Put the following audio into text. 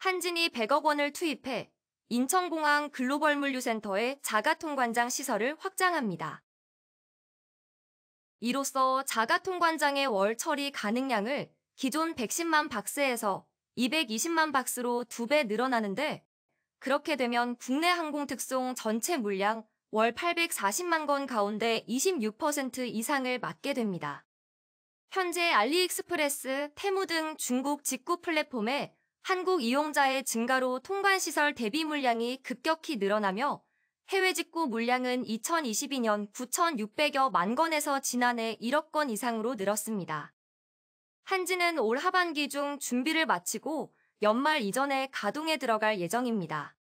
한진이 100억 원을 투입해 인천공항 글로벌물류센터의 자가통관장 시설을 확장합니다. 이로써 자가통관장의 월 처리 가능량을 기존 110만 박스에서 220만 박스로 2배 늘어나는데 그렇게 되면 국내 항공특송 전체 물량 월 840만 건 가운데 26% 이상을 맡게 됩니다. 현재 알리익스프레스, 테무 등 중국 직구 플랫폼에 한국 이용자의 증가로 통관시설 대비 물량이 급격히 늘어나며 해외 직구 물량은 2022년 9,600여 만 건에서 지난해 1억 건 이상으로 늘었습니다. 한지는 올 하반기 중 준비를 마치고 연말 이전에 가동에 들어갈 예정입니다.